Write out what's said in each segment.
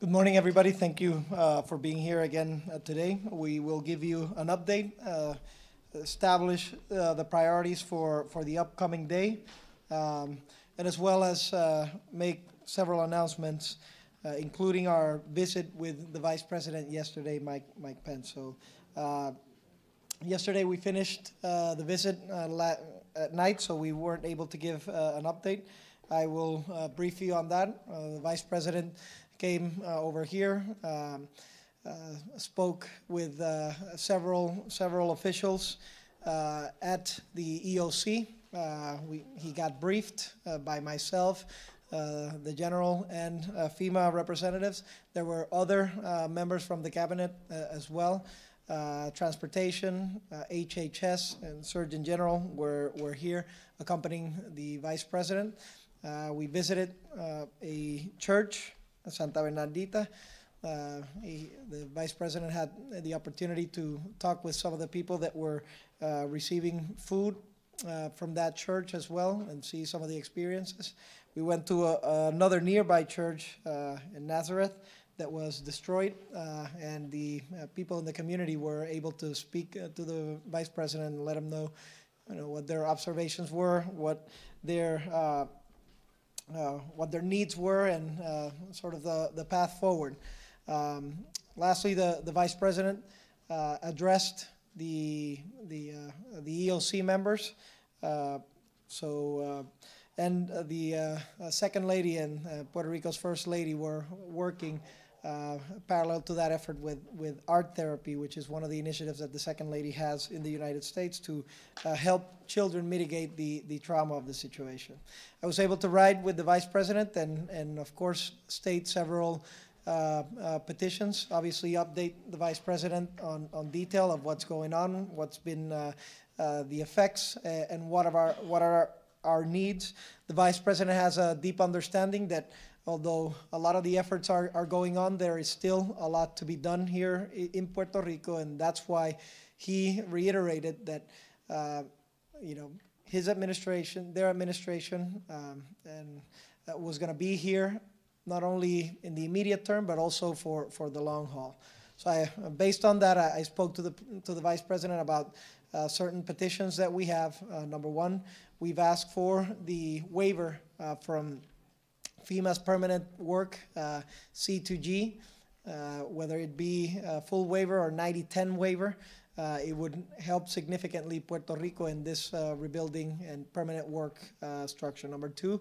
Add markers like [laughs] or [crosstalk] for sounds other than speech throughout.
Good morning, everybody. Thank you uh, for being here again uh, today. We will give you an update, uh, establish uh, the priorities for, for the upcoming day, um, and as well as uh, make several announcements, uh, including our visit with the Vice President yesterday, Mike, Mike Pence. So yesterday we finished the visit at night, so we weren't able to give an update. I will brief you on that. the Vice President came uh, over here, um, uh, spoke with uh, several, several officials at the EOC. We, he got briefed by myself uh, the general and uh, FEMA representatives. There were other uh, members from the cabinet as well. transportation, HHS, and Surgeon General were, were here accompanying the vice president. we visited a church Santa Bernardita. Uh, he, the vice president had the opportunity to talk with some of the people that were uh, receiving food uh, from that church as well and see some of the experiences. We went to a, another nearby church uh, in Nazareth that was destroyed, uh, and the uh, people in the community were able to speak to the vice president and let him know, you know what their observations were, what their uh, what their needs were and uh, sort of the, the path forward. Um, lastly, the, the vice president uh, addressed the, the, uh, the EOC members. so, and the second lady and Puerto Rico's first lady were working uh, parallel to that effort with, with art therapy, which is one of the initiatives that the Second Lady has in the United States to uh, help children mitigate the, the trauma of the situation. I was able to ride with the Vice President and, and of course, state several uh, uh petitions, obviously update the Vice President on, on detail of what's going on, what's been uh, the effects, and what, of our, what are our needs. The Vice President has a deep understanding that although a lot of the efforts are, are going on, there is still a lot to be done here in Puerto Rico, and that's why he reiterated that, uh, you know, his administration, their administration, um, and uh, was going to be here not only in the immediate term but also for, for the long haul. So I, based on that, I, I spoke to the to the vice president about uh, certain petitions that we have. Uh, number one, we've asked for the waiver uh, from FEMA's permanent work, uh, C2G, uh, whether it be full waiver or 90-10 waiver, uh, it would help significantly Puerto Rico in this rebuilding and permanent work structure. Number two,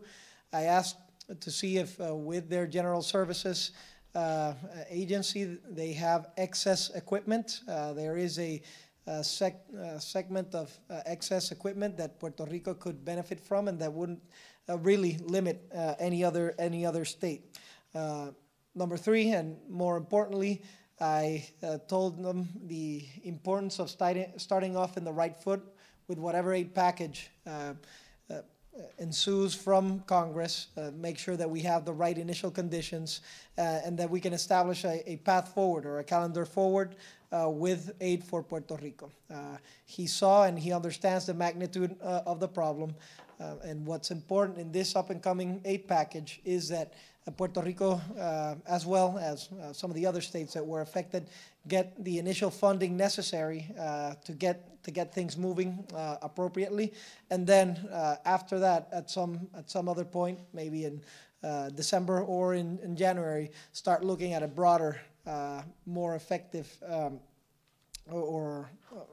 I asked to see if with their general services, uh, agency. They have excess equipment. Uh, there is a, a sec, uh, segment of excess equipment that Puerto Rico could benefit from and that wouldn't uh, really limit uh, any other any other state. Uh, number three, and more importantly, I told them the importance of starting starting off in the right foot with whatever aid package ensues from Congress, uh, make sure that we have the right initial conditions, uh, and that we can establish a, a, path forward or a calendar forward uh, with aid for Puerto Rico. he saw and he understands the magnitude of the problem. Uh, and what's important in this up and coming aid package is that uh, Puerto Rico, uh, as well as uh, some of the other states that were affected, get the initial funding necessary uh, to get to get things moving uh, appropriately, and then after that, at some at some other point, maybe in December or in, in, January, start looking at a broader, more effective, um, or, or,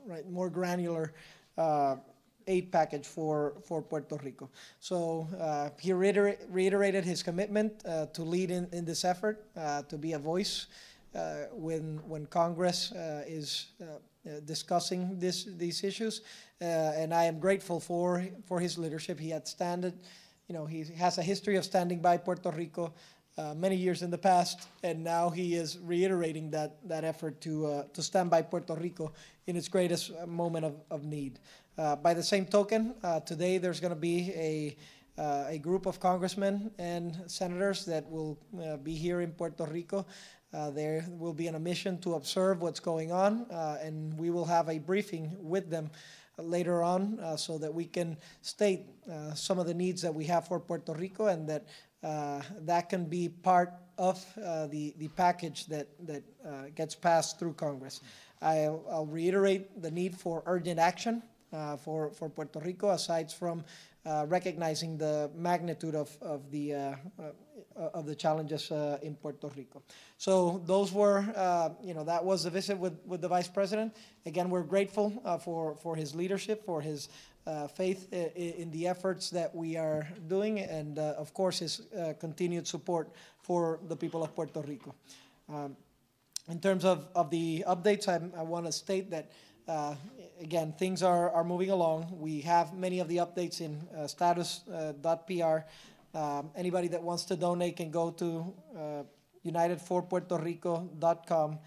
right, more granular aid package for, for Puerto Rico. So uh, he reiter reiterated his commitment uh, to lead in, in this effort, uh, to be a voice uh, when, when Congress uh, is uh, discussing this, these issues. and I am grateful for, for his leadership. He had standed, you know, he has a history of standing by Puerto Rico uh, many years in the past, and now he is reiterating that, that effort to, uh, to stand by Puerto Rico in its greatest moment of, of need. Uh, by the same token, uh, today there's going to be a, uh, a group of congressmen and senators that will uh, be here in Puerto Rico. Uh, they will be on a mission to observe what's going on, and we will have a briefing with them later on so that we can state some of the needs that we have for Puerto Rico and that that can be part of the, the package that, that gets passed through Congress. I'll, I'll reiterate the need for urgent action uh, for, for Puerto Rico, aside from uh, recognizing the magnitude of, of, the, uh, of the challenges in Puerto Rico. So those were, you know, that was the visit with, with the vice president. Again, we're grateful for, for his leadership, for his uh, faith in, the efforts that we are doing, and uh, of course, his uh, continued support for the people of Puerto Rico. Um, in terms of, of the updates, I, I want to state that uh, again, things are, are moving along. We have many of the updates in uh, status.pr. Uh, um, anybody that wants to donate can go to uh, unitedforpuertorico.com.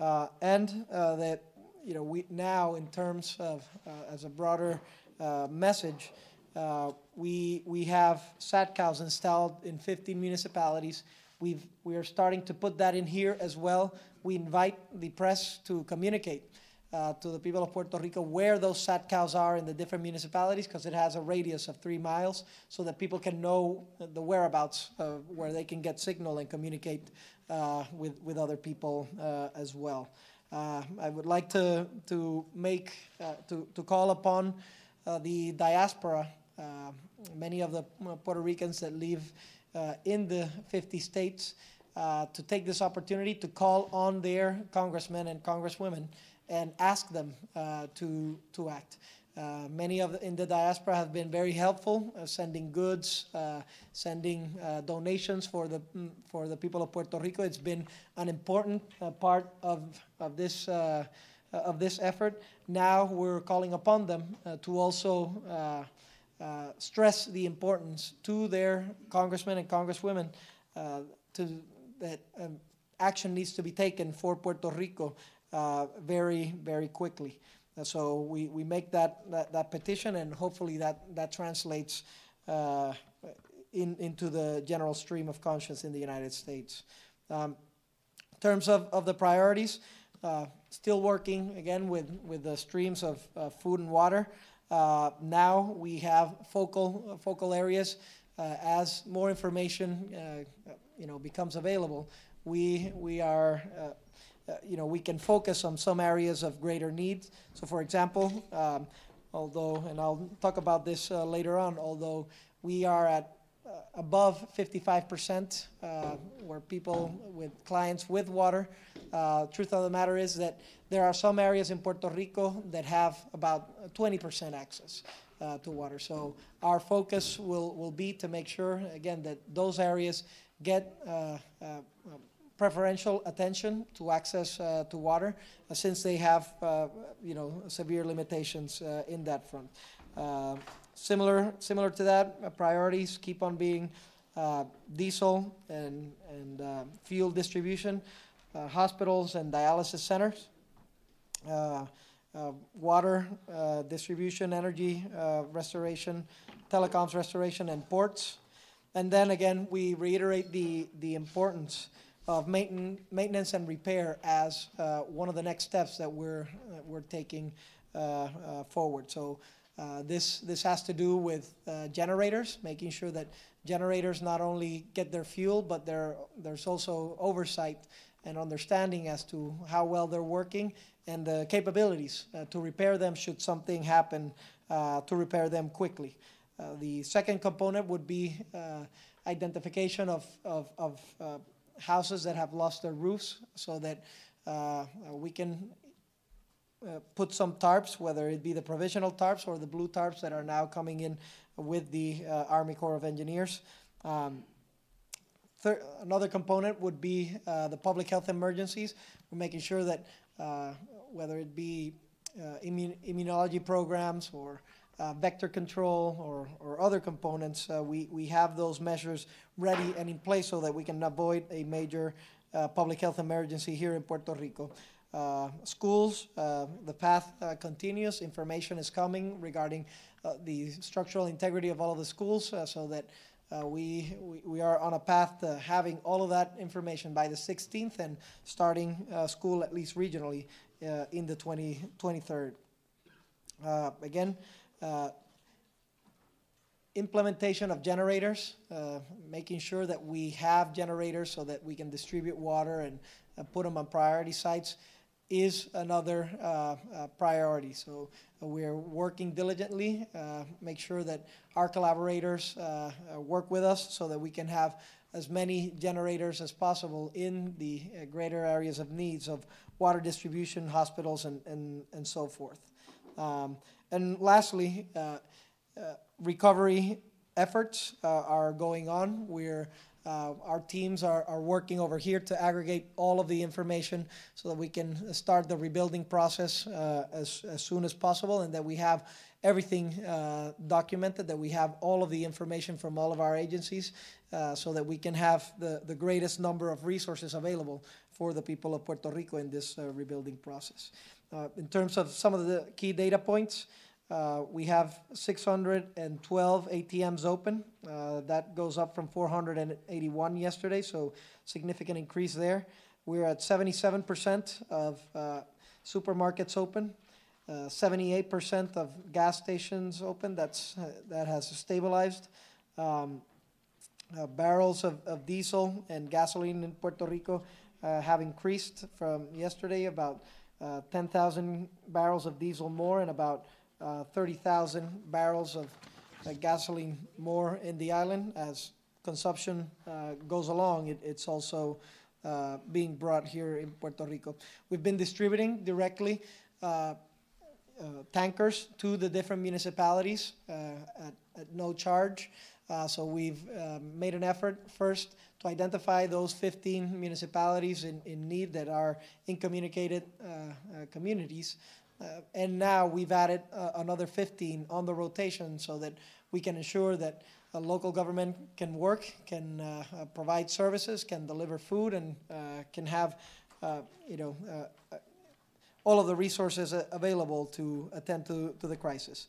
Uh, and uh, that, you know, we now, in terms of, as a broader message, we, we have SATCOWs installed in 15 municipalities. We've, we are starting to put that in here as well. We invite the press to communicate. Uh, to the people of Puerto Rico where those sat cows are in the different municipalities because it has a radius of three miles so that people can know the whereabouts where they can get signal and communicate uh, with, with other people uh, as well. Uh, I would like to, to make, to, to call upon the diaspora, many of the Puerto Ricans that live in the 50 states, to take this opportunity to call on their congressmen and congresswomen and ask them uh, to, to act. Uh, many of the, in the diaspora have been very helpful, uh, sending goods, uh, sending uh, donations for the mm, for the people of Puerto Rico. It's been an important uh, part of of this of this effort. Now we're calling upon them to also stress the importance to their congressmen and congresswomen to that. Um, action needs to be taken for Puerto Rico uh, very, very quickly. Uh, so we, we make that, that, that, petition, and hopefully that, that translates uh, in, into the general stream of conscience in the United States. Um, in terms of, of the priorities, uh, still working again with, with the streams of uh, food and water. Uh, now we have focal, focal areas. as more information you know, becomes available, we, we are uh, you know, we can focus on some areas of greater need. So, for example, um, although, and I'll talk about this uh, later on, although we are at uh, above 55% uh, where people with clients with water, uh, truth of the matter is that there are some areas in Puerto Rico that have about 20% access. to water. So our focus will, will be to make sure, again, that those areas get preferential attention to access uh, to water uh, since they have uh, you know severe limitations uh, in that front. Uh, similar similar to that, priorities keep on being diesel and and fuel distribution, hospitals and dialysis centers. water distribution, energy restoration, telecoms restoration, and ports. And then again, we reiterate the, the importance of maintenance and repair as uh, one of the next steps that we're, uh, we're taking uh, uh, forward. So uh, this, this has to do with generators, making sure that generators not only get their fuel, but there's also oversight and understanding as to how well they're working and the capabilities to repair them should something happen to repair them quickly. the second component would be identification of, of, of houses that have lost their roofs so that uh, uh, we can uh, put some tarps, whether it be the provisional tarps or the blue tarps that are now coming in with the uh, Army Corps of Engineers. Um, another component would be uh, the public health emergencies. We're making sure that uh, whether it be immun immunology programs or uh, vector control or, or other components, uh, we, we have those measures ready and in place so that we can avoid a major uh, public health emergency here in Puerto Rico. Uh, schools, uh, the path uh, continues. Information is coming regarding the structural integrity of all of the schools so that we, we, we, are on a path to having all of that information by the 16th and starting school, at least regionally, in the 20, 23rd. again, uh, implementation of generators, uh, making sure that we have generators so that we can distribute water and uh, put them on priority sites is another uh, uh priority. So uh, we're working diligently, uh, make sure that our collaborators work with us so that we can have as many generators as possible in the greater areas of needs of water distribution, hospitals, and, and, and so forth. Um, and lastly, uh, uh, recovery efforts uh, are going on. We're uh, our teams are, are working over here to aggregate all of the information so that we can start the rebuilding process uh, as, as soon as possible and that we have everything uh, documented, that we have all of the information from all of our agencies uh, so that we can have the, the greatest number of resources available for the people of Puerto Rico in this uh, rebuilding process. in terms of some of the key data points, uh, we have 612 ATMs open. Uh, that goes up from 481 yesterday, so significant increase there. We're at 77% of uh, supermarkets open, 78% uh, of gas stations open. That's that has stabilized. Um, uh, barrels of, of, diesel and gasoline in Puerto Rico have increased from yesterday about 10,000 barrels of diesel more and about uh, 30,000 barrels of uh, gasoline more in the island. As consumption uh, goes along, it, it's also uh, being brought here in Puerto Rico. We've been distributing directly uh, uh, tankers to the different municipalities at, at, no charge. so we've um, made an effort first to identify those 15 municipalities in, in need that are incommunicated communities. Uh, and now we've added uh, another 15 on the rotation so that we can ensure that a local government can work, can uh, uh, provide services, can deliver food, and uh, can have, you know, all of the resources available to attend to, to the crisis.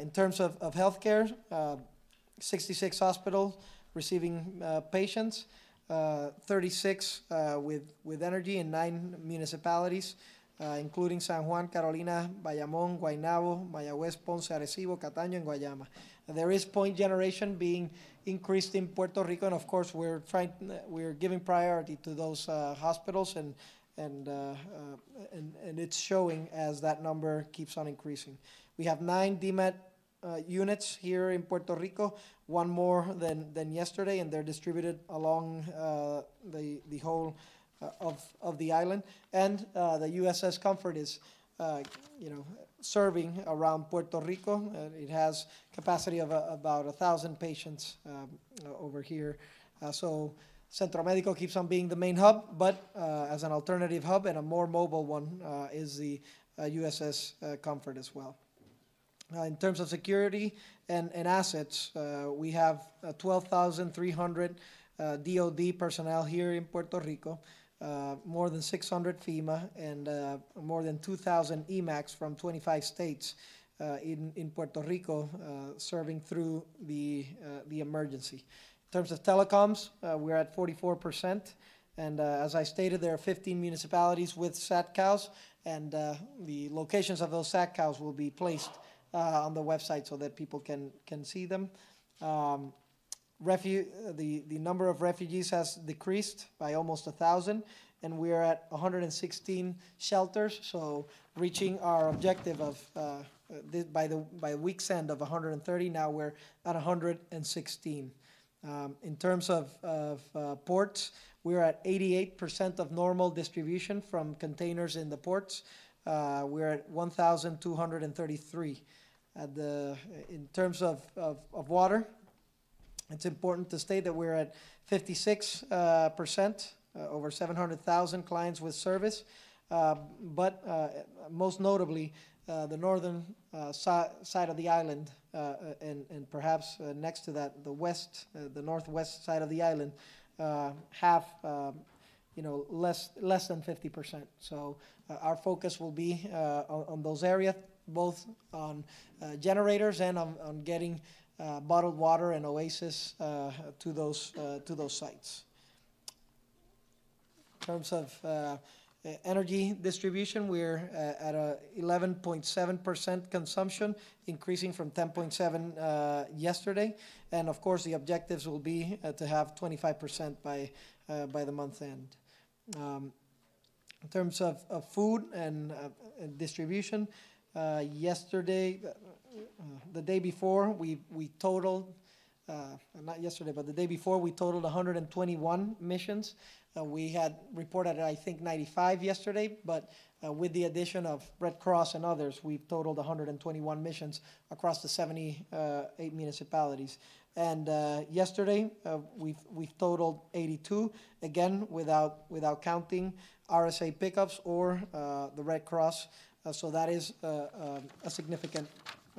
in terms of, of health care, 66 hospitals receiving patients, 36 with, with energy in nine municipalities uh, including San Juan, Carolina, Bayamón, Guaynabo, Mayagüez, Ponce, Arecibo, Cataño, and Guayama. There is point generation being increased in Puerto Rico, and of course, we're trying, we're giving priority to those uh, hospitals, and and, uh, uh and and it's showing as that number keeps on increasing. We have nine DMAT uh, units here in Puerto Rico, one more than, than yesterday, and they're distributed along uh, the, the whole uh, of, of the island. And uh, the USS Comfort is, uh, you know, serving around Puerto Rico. it has capacity of about 1,000 patients um, over here. so Centro Medico keeps on being the main hub, but as an alternative hub and a more mobile one is the USS Comfort as well. Uh, in terms of security and, and assets, uh, we have uh, 12,300 DOD personnel here in Puerto Rico. Uh, more than 600 FEMA and uh, more than 2,000 EMACs from 25 states uh, in, in Puerto Rico uh, serving through the, uh, the emergency. In terms of telecoms, we're at 44%. And as I stated, there are 15 municipalities with SATCOWs, and the locations of those SATCOWs will be placed on the website so that people can, can see them. Um, refu- uh, the, the number of refugees has decreased by almost 1,000, and we are at 116 shelters, so reaching our objective of uh, uh by the by week's end of 130. Now we're at 116. Um, in terms of, of uh, ports, we're at 88% of normal distribution from containers in the ports. Uh, we're at 1,233. At the, in terms of, of, of water, it's important to state that we're at 56%, uh, uh, over 700,000 clients with service. Um, but uh, most notably, the northern side of the island, and perhaps next to that, the west, the northwest side of the island, have um, you know, less than 50%. So, our focus will be on those areas, both on generators and on getting uh, bottled water and Oasis uh, to, those, uh, to those sites. In terms of uh, energy distribution, we're at 11.7% consumption, increasing from 10.7 yesterday. And of course, the objectives will be to have 25% by, by the month end. Um, in terms of, of food and uh, distribution, uh, yesterday, the day before, we, we totaled, uh, not yesterday, but the day before, we totaled 121 missions. Uh, we had reported, I think, 95 yesterday, but uh, with the addition of Red Cross and others, we've totaled 121 missions across the 78 uh, municipalities. And uh, yesterday, we've, we've totaled 82, again, without, without counting RSA pickups or the Red Cross. so that is um, a significant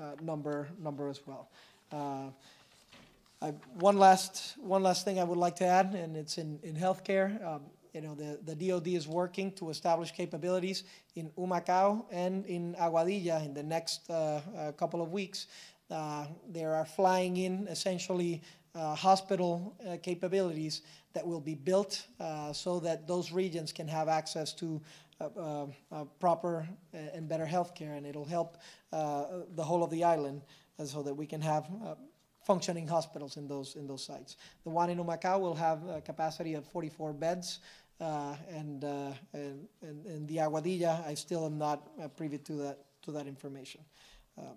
uh, number number as well. Uh, I, one last one last thing I would like to add, and it's in in healthcare. Um, you know, the, the DOD is working to establish capabilities in Humacao and in Aguadilla in the next uh, uh, couple of weeks. Uh, are flying in essentially uh, hospital capabilities that will be built so that those regions can have access to uh, uh, proper and better health care, and it'll help uh, the whole of the island uh, so that we can have uh, functioning hospitals in those, in those sites. The one in Humacao will have a capacity of 44 beds. and, and, and, the Aguadilla, I still am not privy to that, to that information. Um,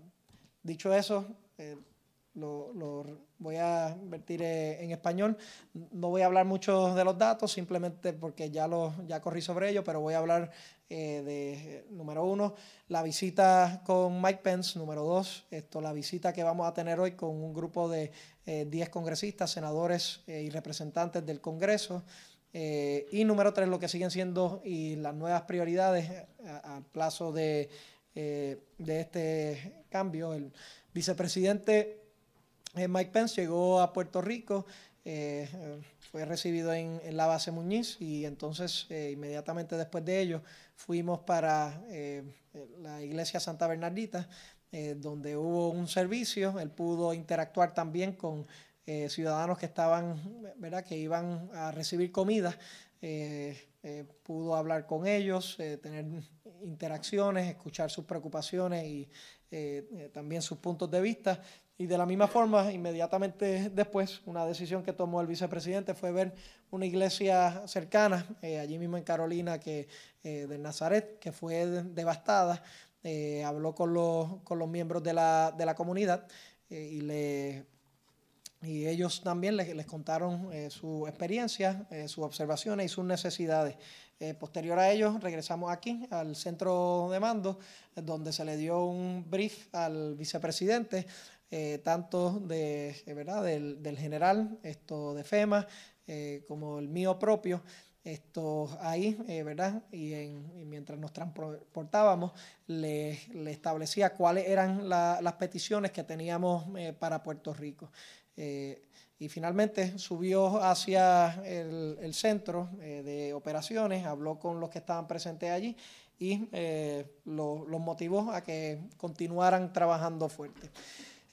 dicho eso, eh, lo, voy a invertir eh, en español. No voy a hablar mucho de los datos, simplemente porque ya, los, ya corrí sobre ello pero voy a hablar eh, de, número uno, la visita con Mike Pence, número dos, esto, la visita que vamos a tener hoy con un grupo de 10 eh, congresistas, senadores y representantes del Congreso. y número tres, lo que siguen siendo y las nuevas prioridades al plazo de, de este cambio. El vicepresidente eh, Mike Pence llegó a Puerto Rico, eh, fue recibido en, la base Muñiz y entonces eh, inmediatamente después de ello fuimos para la iglesia Santa Bernardita, donde hubo un servicio, él pudo interactuar también con ciudadanos que estaban, ¿verdad? que iban a recibir comida. pudo hablar con ellos, tener interacciones, escuchar sus preocupaciones y también sus puntos de vista. Y de la misma forma, inmediatamente después, una decisión que tomó el vicepresidente fue ver una iglesia cercana, eh, allí mismo en Carolina, que, eh, Nazaret, que fue devastada. Eh, habló con los, con los, miembros de la, comunidad y, le, y ellos también les, contaron su experiencia, sus observaciones y sus necesidades. posterior a ello, regresamos aquí al centro de mando, donde se le dio un brief al vicepresidente eh, tanto de, eh, ¿verdad? Del, general, esto de FEMA, eh, como el mío propio, esto ahí, ¿verdad? Y, mientras nos transportábamos, le, le establecía cuáles eran las peticiones que teníamos para Puerto Rico. y finalmente subió hacia el, centro de operaciones, habló con los que estaban presentes allí y los motivó a que continuaran trabajando fuerte.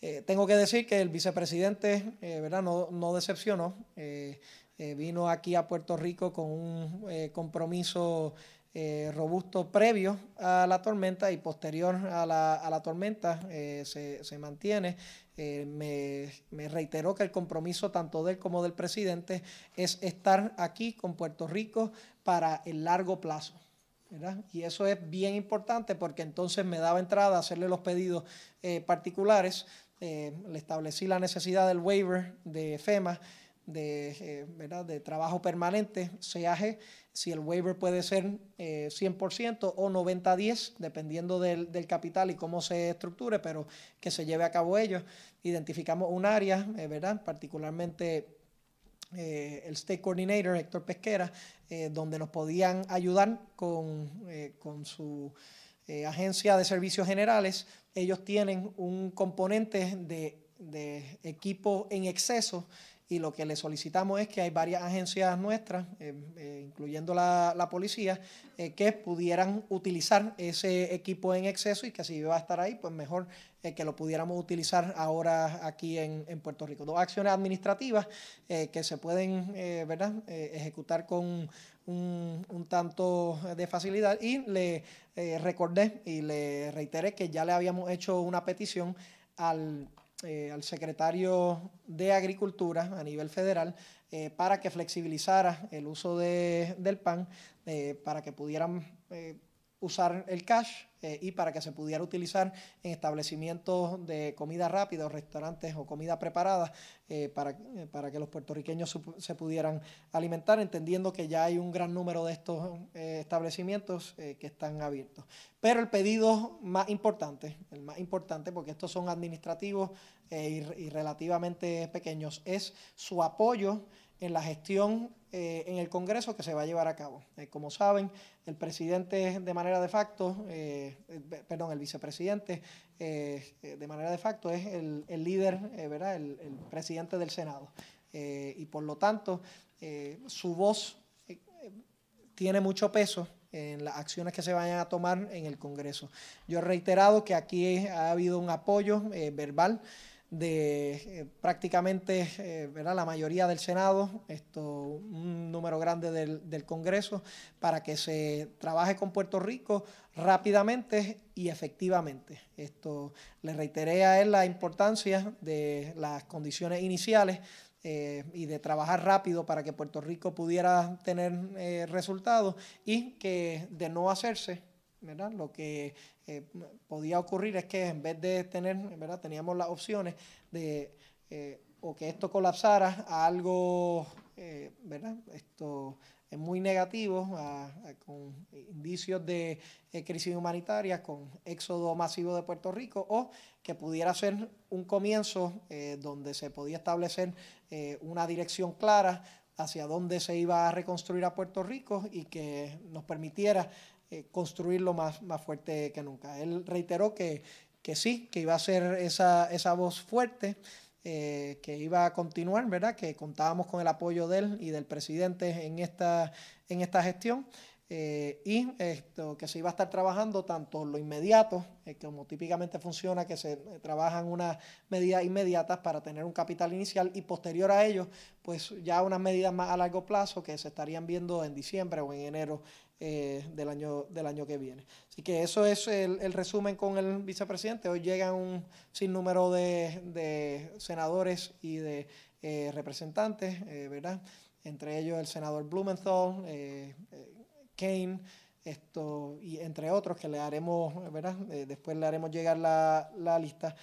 Eh, tengo que decir que el vicepresidente eh, No, decepcionó. Eh, vino aquí a Puerto Rico con un compromiso robusto previo a la tormenta y posterior a la, tormenta se, mantiene. Me, reiteró que el compromiso tanto de él como del presidente es estar aquí con Puerto Rico para el largo plazo. Y eso es bien importante porque entonces me daba entrada a hacerle los pedidos particulares eh, le establecí la necesidad del waiver de FEMA, de, eh, trabajo permanente, CAG, si el waiver puede ser 100% eh, o 90-10, dependiendo del, capital y cómo se estructure, pero que se lleve a cabo ello. Identificamos un área, ¿verdad? particularmente el State Coordinator, Héctor Pesquera, donde nos podían ayudar con su agencia de servicios generales ellos tienen un componente de, de equipo en exceso y lo que le solicitamos es que hay varias agencias nuestras, eh, eh, incluyendo la, policía, eh, que pudieran utilizar ese equipo en exceso y que si iba a estar ahí, pues mejor que lo pudiéramos utilizar ahora aquí en, Puerto Rico. Dos acciones administrativas que se pueden ¿verdad? ejecutar con un, tanto de facilidad y le recordé y le reiteré que ya le habíamos hecho una petición al eh, al secretario de Agricultura a nivel federal eh, para que flexibilizara el uso de, del PAN, eh, para que pudieran usar el cash eh, y para que se pudiera utilizar en establecimientos de comida rápida, o restaurantes o comida preparada, eh, eh, para, que los puertorriqueños se pudieran alimentar, entendiendo que ya hay un gran número de estos establecimientos que están abiertos. Pero el pedido más importante, el más importante, porque estos son administrativos y relativamente pequeños, es su apoyo en la gestión eh, en el Congreso que se va a llevar a cabo. Eh, como saben, el presidente de manera de facto, eh, perdón, el vicepresidente de manera de facto es el, líder, ¿verdad? El, el, presidente del Senado. y por lo tanto, su voz tiene mucho peso en las acciones que se vayan a tomar en el Congreso. Yo he reiterado que aquí ha habido un apoyo verbal de eh, prácticamente eh, la mayoría del Senado, esto, un número grande del, Congreso, para que se trabaje con Puerto Rico rápidamente y efectivamente. Esto le reiteré a él la importancia de las condiciones iniciales eh, y de trabajar rápido para que Puerto Rico pudiera tener resultados y que de no hacerse lo que eh, podía ocurrir es que en vez de tener, ¿verdad? Teníamos las opciones de eh, o que esto colapsara a algo, eh, Esto es muy negativo, con indicios de crisis humanitaria, con éxodo masivo de Puerto Rico, o que pudiera ser un comienzo donde se podía establecer una dirección clara hacia dónde se iba a reconstruir a Puerto Rico y que nos permitiera eh, construirlo más, más fuerte que nunca. Él reiteró que, sí, que iba a ser esa, voz fuerte, eh, que iba a continuar, ¿verdad? Que contábamos con el apoyo de él y del presidente en esta, en esta gestión. Eh, y esto, que se iba a estar trabajando tanto lo inmediato, como típicamente funciona, que se trabajan unas medidas inmediatas para tener un capital inicial y posterior a ello, pues ya unas medidas más a largo plazo que se estarían viendo en diciembre o en enero eh, del, año, del año que viene. Así que eso es el, el resumen con el vicepresidente. Hoy llegan un sinnúmero de, de senadores y de eh, representantes, eh, ¿verdad? Entre ellos el senador Blumenthal, Kane, esto, y entre otros que le haremos, ¿verdad? después le haremos llegar la, la lista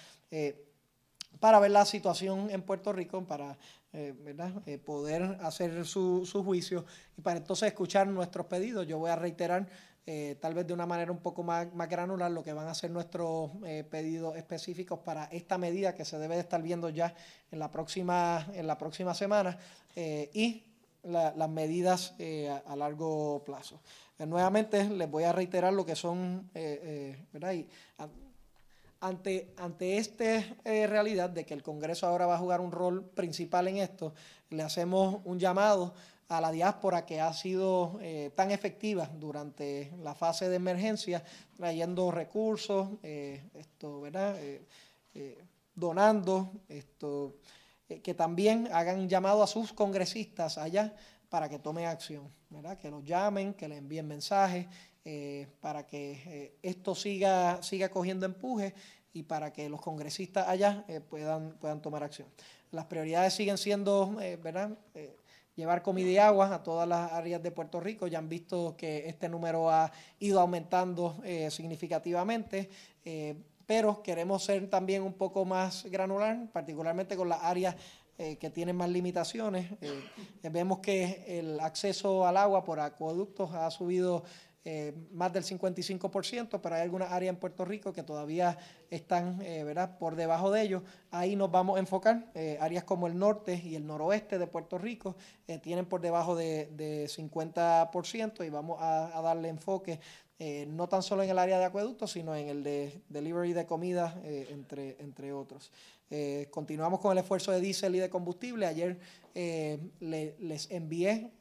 para ver la situación en Puerto Rico, para eh, ¿verdad? Eh, poder hacer su, su, juicio y para entonces escuchar nuestros pedidos. Yo voy a reiterar, eh, tal vez de una manera un poco más, más granular, lo que van a ser nuestros pedidos específicos para esta medida que se debe de estar viendo ya en la próxima, en la próxima semana y las medidas a, largo plazo. nuevamente les voy a reiterar lo que son, ¿verdad? ante, esta eh, realidad de que el Congreso ahora va a jugar un rol principal en esto, le hacemos un llamado a la diáspora que ha sido eh, tan efectiva durante la fase de emergencia, trayendo recursos, eh, esto, donando, esto, que también hagan un llamado a sus congresistas allá para que tomen acción, ¿verdad? que los llamen, que les envíen mensajes eh, para que eh, esto siga, siga cogiendo empuje y para que los congresistas allá eh, puedan, puedan tomar acción. Las prioridades siguen siendo, ¿verdad? llevar comida y agua a todas las áreas de Puerto Rico. Ya han visto que este número ha ido aumentando significativamente pero queremos ser también un poco más granular, particularmente con las áreas que tienen más limitaciones. vemos que el acceso al agua por acueductos ha subido eh, más del 55%, pero hay algunas áreas en Puerto Rico que todavía están eh, por debajo de ellos. Ahí nos vamos a enfocar. Eh, áreas como el norte y el noroeste de Puerto Rico tienen por debajo de, 50% y vamos a, darle enfoque no tan solo en el área de acueductos, sino en el de delivery de comida, entre, entre otros. continuamos con el esfuerzo de diésel y de combustible. Ayer les envié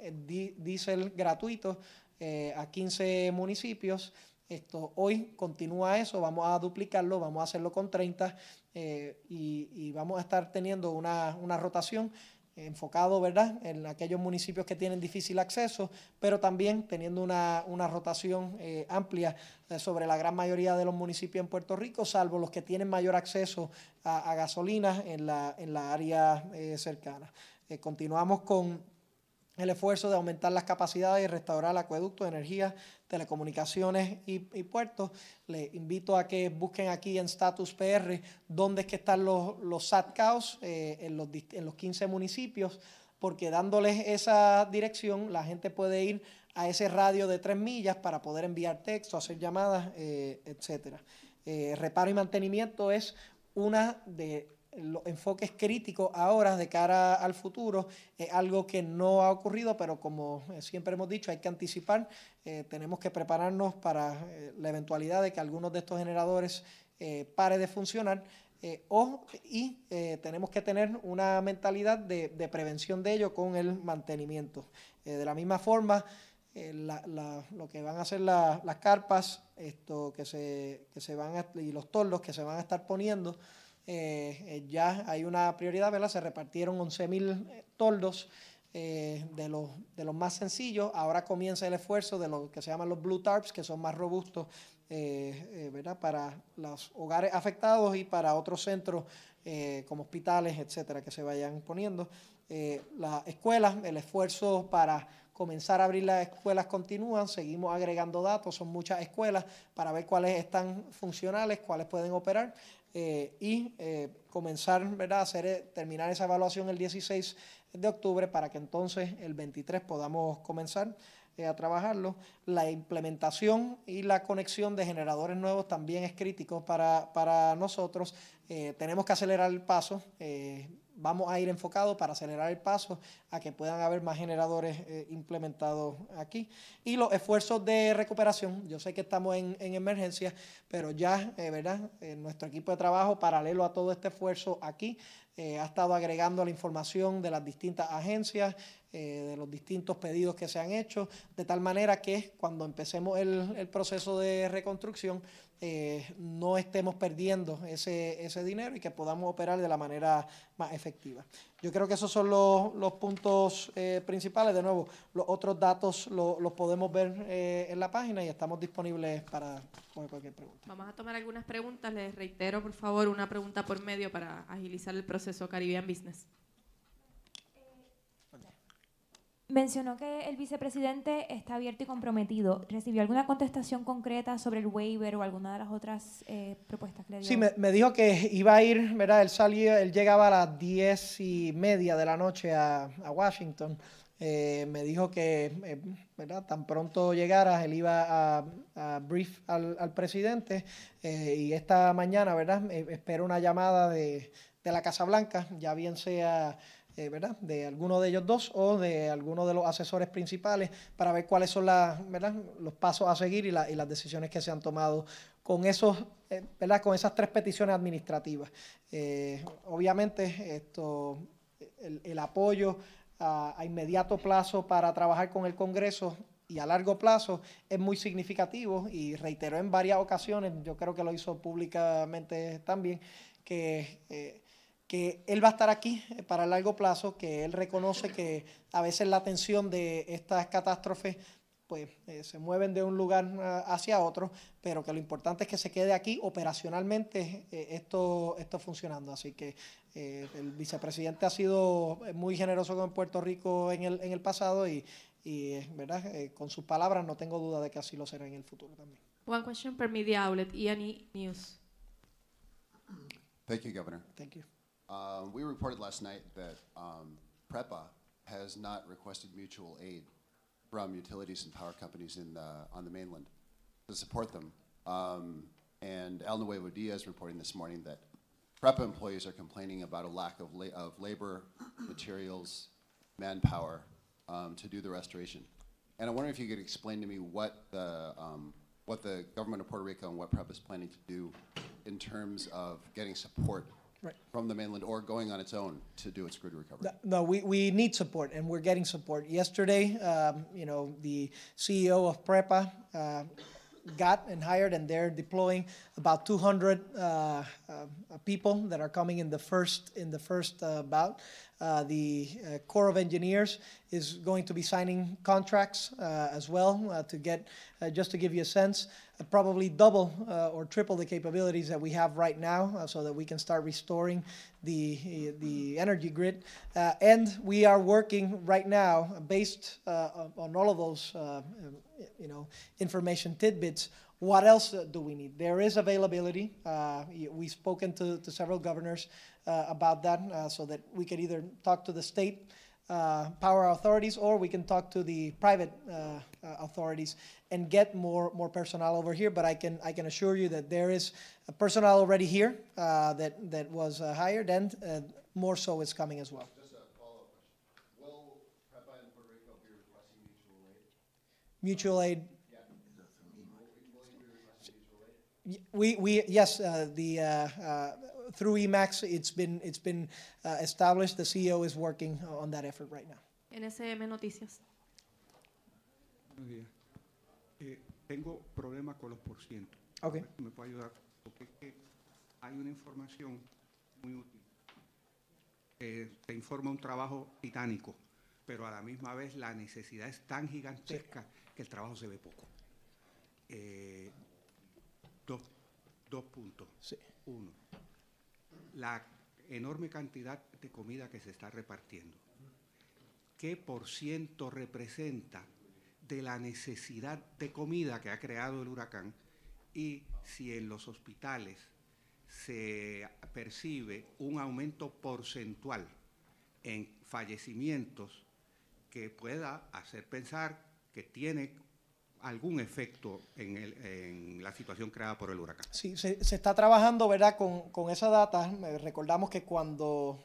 diésel gratuito eh, a 15 municipios. Esto, hoy continúa eso, vamos a duplicarlo, vamos a hacerlo con 30 eh, y, vamos a estar teniendo una, rotación enfocado ¿verdad? en aquellos municipios que tienen difícil acceso, pero también teniendo una, rotación eh, amplia sobre la gran mayoría de los municipios en Puerto Rico, salvo los que tienen mayor acceso a, gasolina en la, en área cercana. continuamos con el esfuerzo de aumentar las capacidades y restaurar acueductos, energía, telecomunicaciones y, puertos. Les invito a que busquen aquí en Status PR dónde es que están los, los eh, en, los, 15 municipios, porque dándoles esa dirección la gente puede ir a ese radio de tres millas para poder enviar texto, hacer llamadas, eh, etc. Eh, reparo y mantenimiento es una de los enfoques críticos ahora de cara al futuro es algo que no ha ocurrido, pero como eh, siempre hemos dicho, hay que anticipar, eh, tenemos que prepararnos para eh, la eventualidad de que algunos de estos generadores pare de funcionar. o, y tenemos que tener una mentalidad de, prevención de ello con el mantenimiento. de la misma forma, lo que van a hacer las carpas esto, que, se, van y los tordos que se van a estar poniendo eh, eh, ya hay una prioridad, ¿verdad? Se repartieron 11.000 eh, toldos de, los, más sencillos. Ahora comienza el esfuerzo de lo que se llaman los Blue Tarps, que son más robustos, ¿verdad? Para los hogares afectados y para otros centros como hospitales, etcétera, que se vayan poniendo. las escuelas, el esfuerzo para comenzar a abrir las escuelas continúa seguimos agregando datos, son muchas escuelas para ver cuáles están funcionales, cuáles pueden operar. Eh, y eh, comenzar, ¿verdad? Hacer, eh, terminar esa evaluación el 16 de octubre para que entonces el 23 podamos comenzar a trabajarlo. La implementación y la conexión de generadores nuevos también es crítico para, para nosotros. tenemos que acelerar el paso vamos a ir enfocados para acelerar el paso a que puedan haber más generadores eh, implementados aquí. Y los esfuerzos de recuperación, yo sé que estamos en, emergencia, pero ya, eh, ¿verdad? Eh, nuestro equipo de trabajo, paralelo a todo este esfuerzo aquí, ha estado agregando la información de las distintas agencias, de los distintos pedidos que se han hecho, de tal manera que cuando empecemos el, el proceso de reconstrucción, eh, no estemos perdiendo ese, dinero y que podamos operar de la manera más efectiva. Yo creo que esos son los, puntos eh, principales. De nuevo, los otros datos los podemos ver eh, en la página y estamos disponibles para cualquier pregunta. Vamos a tomar algunas preguntas. Les reitero, por favor, una pregunta por medio para agilizar el proceso Caribbean Business. Mencionó que el vicepresidente está abierto y comprometido. ¿Recibió alguna contestación concreta sobre el waiver o alguna de las otras eh, propuestas que le dio? Sí, me, dijo que iba a ir, ¿verdad? Él salió, él llegaba a las diez y media de la noche a, Washington. Eh, me dijo que, eh, ¿verdad? Tan pronto llegara, él iba a, brief al, presidente y esta mañana, ¿verdad? espero una llamada de, de la Casa Blanca, ya bien sea... Eh, de alguno de ellos dos o de alguno de los asesores principales para ver cuáles son las, los pasos a seguir y, las decisiones que se han tomado con, esos, eh, con esas tres peticiones administrativas. Eh, obviamente, esto, el, apoyo a, a inmediato plazo para trabajar con el Congreso y a largo plazo es muy significativo y reiteró en varias ocasiones, yo creo que lo hizo públicamente también, que que él va a estar aquí eh, para largo plazo, que él reconoce que a veces la atención de estas catástrofes pues eh, se mueven de un lugar eh, hacia otro, pero que lo importante es que se quede aquí operacionalmente esto, esto funcionando. Así que el vicepresidente ha sido muy generoso con Puerto Rico en el, en el pasado y, ¿verdad? con sus palabras no tengo duda de que así lo será en el futuro también. One question per media outlet, News. Thank you, Governor. Thank Um, we reported last night that um, PREPA has not requested mutual aid from utilities and power companies in the, on the mainland to support them. Um, and El Nuevo Diaz reporting this morning that PREPA employees are complaining about a lack of, la of labor, materials, manpower um, to do the restoration. And I wonder if you could explain to me what the, um, what the government of Puerto Rico and what PREP is planning to do in terms of getting support Right. from the mainland or going on its own to do its grid recovery? No, we, we need support and we're getting support. Yesterday, um, you know, the CEO of PREPA uh, got and hired and they're deploying about 200 uh, uh, people that are coming in the first in the first uh, bout. Uh, the uh, Corps of Engineers is going to be signing contracts uh, as well uh, to get, uh, just to give you a sense, probably double or triple the capabilities that we have right now so that we can start restoring the, the energy grid. and we are working right now based on all of those, you know, information tidbits what else uh, do we need? There is availability. Uh, we've spoken to, to several governors uh, about that uh, so that we could either talk to the state uh, power authorities or we can talk to the private authorities and get more, more personnel over here. But I can, I can assure you that there is personnel already here that, that was hired and more so is coming as well. mutual aid We, we, yes, uh, the, uh, uh, through EMAX it's been, it's been uh, established. The CEO is working on that effort right now. NSM Noticias. Buenos días. Eh, tengo problemas con los porcientos. Okay. Me puede ayudar porque hay una información muy útil. Eh, te informa un trabajo titánico, pero a la misma vez la necesidad es tan gigantesca que el trabajo se ve poco. Eh, Dos, puntos. Uno, la enorme cantidad de comida que se está repartiendo. ¿Qué por ciento representa de la necesidad de comida que ha creado el huracán? Y si en los hospitales se percibe un aumento porcentual en fallecimientos que pueda hacer pensar que tiene algún efecto en, la situación creada por el huracán. Sí, se, está trabajando, ¿verdad? Con, esa data, eh, recordamos que cuando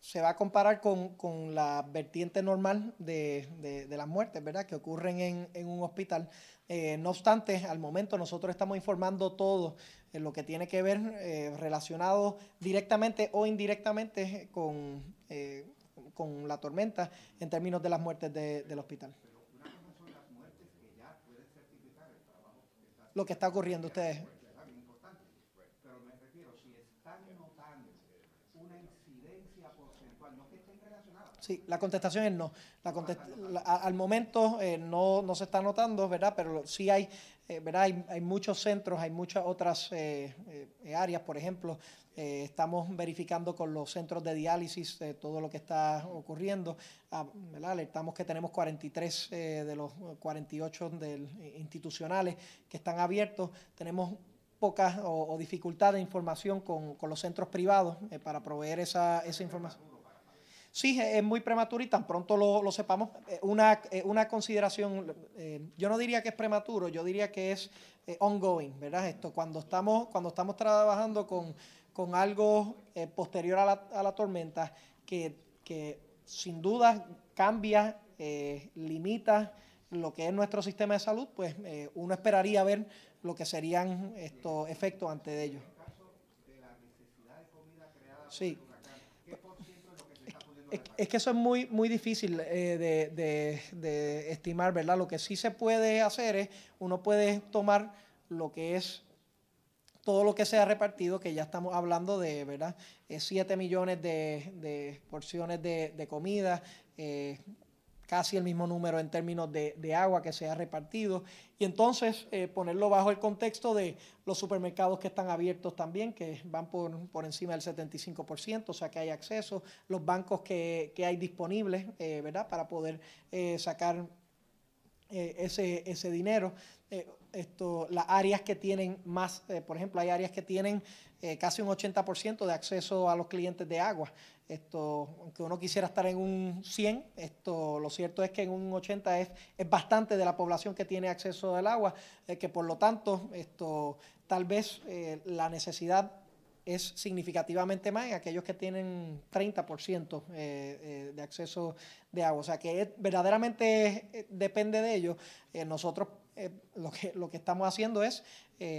se va a comparar con, la vertiente normal de, las muertes, ¿verdad? Que ocurren en, un hospital. Eh, no obstante, al momento nosotros estamos informando todo eh, lo que tiene que ver relacionado directamente o indirectamente con, la tormenta en términos de las muertes del hospital. lo que está ocurriendo ustedes. Pero me refiero, si están notando una incidencia porcentual, no que estén relacionadas. Sí, la contestación es no. La contest la, al momento eh, no, no se está notando, ¿verdad? Pero sí hay eh, hay, muchos centros, hay muchas otras eh, eh, áreas, por ejemplo, estamos verificando con los centros de diálisis todo lo que está ocurriendo, ah, alertamos que tenemos 43 de los 48 del, institucionales que están abiertos, tenemos poca o, o dificultad de información con, con, los centros privados para proveer esa, esa información. Sí, es muy prematuro y tan pronto lo, sepamos. Eh, eh, una, consideración, eh, yo no diría que es prematuro, yo diría que es ongoing, ¿verdad? Esto, cuando estamos, cuando estamos trabajando con, con algo posterior a la, a la, tormenta que, que sin duda cambia, limita lo que es nuestro sistema de salud, pues uno esperaría ver lo que serían estos efectos ante ellos. Sí es, que eso es muy, muy difícil eh, de, estimar, ¿verdad? Lo que sí se puede hacer es, uno puede tomar lo que es todo lo que se ha repartido, que ya estamos hablando de, ¿verdad? Eh, 7 millones de, porciones de, comida. Eh, casi el mismo número en términos de, agua que se ha repartido. Y entonces eh, ponerlo bajo el contexto de los supermercados que están abiertos también, que van por, encima del 75%, o sea que hay acceso, los bancos que, hay disponibles, eh, ¿verdad? Para poder eh, sacar ese, ese dinero. esto, las áreas que tienen más, por ejemplo, hay áreas que tienen casi un 80% de acceso a los clientes de agua. Esto, aunque uno quisiera estar en un 100, esto, lo cierto es que en un 80 es, es bastante de la población que tiene acceso al agua, eh, que por lo tanto, esto, tal vez eh, la necesidad es significativamente más en aquellos que tienen 30% eh, de acceso de agua. O sea que verdaderamente depende de ellos. nosotros lo, que, lo que estamos haciendo es